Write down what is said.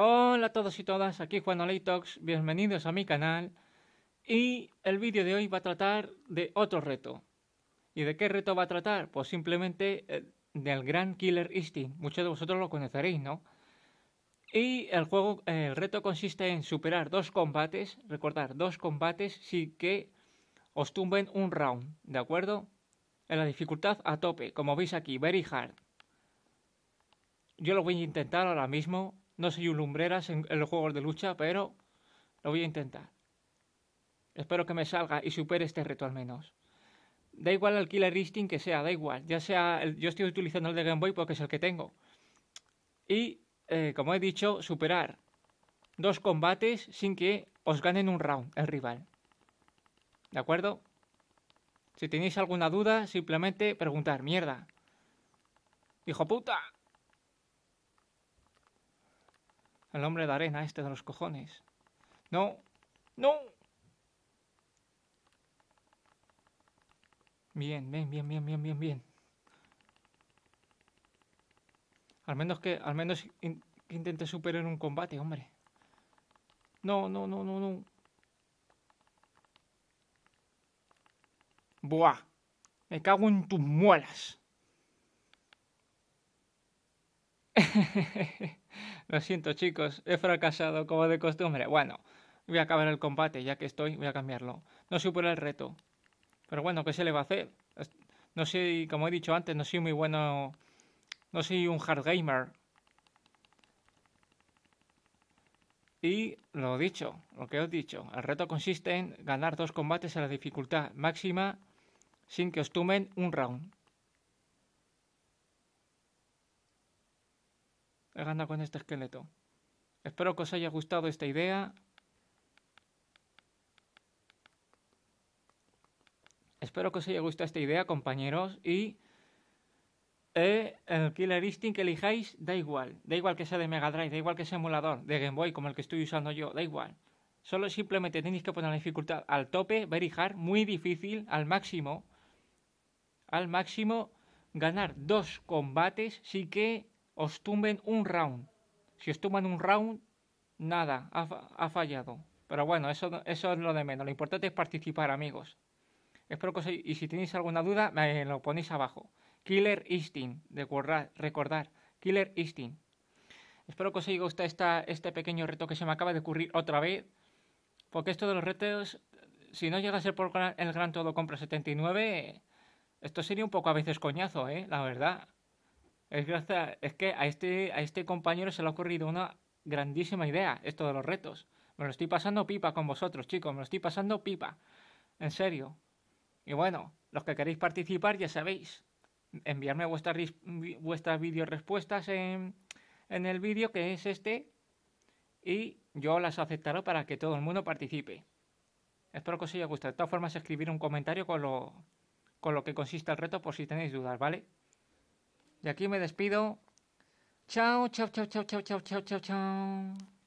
Hola a todos y todas, aquí Juan Talks, bienvenidos a mi canal y el vídeo de hoy va a tratar de otro reto. ¿Y de qué reto va a tratar? Pues simplemente eh, del Gran Killer Instinct, muchos de vosotros lo conoceréis, ¿no? Y el juego, eh, el reto consiste en superar dos combates, recordar, dos combates sin que os tumben un round, ¿de acuerdo? En la dificultad a tope, como veis aquí, very hard. Yo lo voy a intentar ahora mismo no soy un lumbreras en, los juegos de lucha, pero lo voy a intentar. Espero que me salga y supere este reto al menos. Da igual el Killer Instinct que sea, da igual. Ya sea, yo estoy utilizando el de Game Boy porque es el que tengo. Y, eh, como he dicho, superar dos combates sin que os ganen un round el rival. ¿De acuerdo? Si tenéis alguna duda, simplemente preguntar, mierda. Hijo puta. El hombre de arena este de los cojones. No, no. Bien, bien, bien, bien, bien, bien, bien. Al menos que, al menos intente superar un combate, hombre. No, no, no, no, no. Buah. Me cago en tus muelas. Lo siento chicos, he fracasado como de costumbre. Bueno, voy a acabar el combate, ya que estoy, voy a cambiarlo. No supera el reto. Pero bueno, ¿qué se le va a hacer? No soy, como he dicho antes, no soy muy bueno... No soy un hard gamer. Y lo dicho, lo que os he dicho, el reto consiste en ganar dos combates a la dificultad máxima sin que os tumen un round. ganado con este esqueleto. Espero que os haya gustado esta idea. Espero que os haya gustado esta idea, compañeros. Y eh, el Killer Instinct que elijáis, da igual. Da igual que sea de Mega Drive, da igual que sea emulador, de Game Boy, como el que estoy usando yo, da igual. Solo simplemente tenéis que poner la dificultad al tope, very muy difícil, al máximo. Al máximo, ganar dos combates sí que os tumben un round. Si os tumban un round, nada, ha, fallado. Pero bueno, eso, eso es lo de menos. Lo importante es participar, amigos. Espero que Y si tenéis alguna duda, me lo ponéis abajo. Killer De recordar, recordar. Killer Instinct. Espero que os haya gustado este pequeño reto que se me acaba de ocurrir otra vez. Porque esto de los retos, si no llega a ser por el Gran Todo Compra 79, esto sería un poco a veces coñazo, ¿eh? La verdad. Es, gracias, es que a este, a este compañero se le ha ocurrido una grandísima idea, esto de los retos. Me lo estoy pasando pipa con vosotros, chicos, me lo estoy pasando pipa. En serio. Y bueno, los que queréis participar ya sabéis, enviarme vuestras, vuestras video respuestas en, el vídeo que es este y yo las aceptaré para que todo el mundo participe. Espero que os haya gustado. De todas formas, escribir un comentario con con lo que consiste el reto por si tenéis dudas, ¿vale? De aquí me despido. Chao, chao, chao, chao, chao, chao, chao, chao, chao.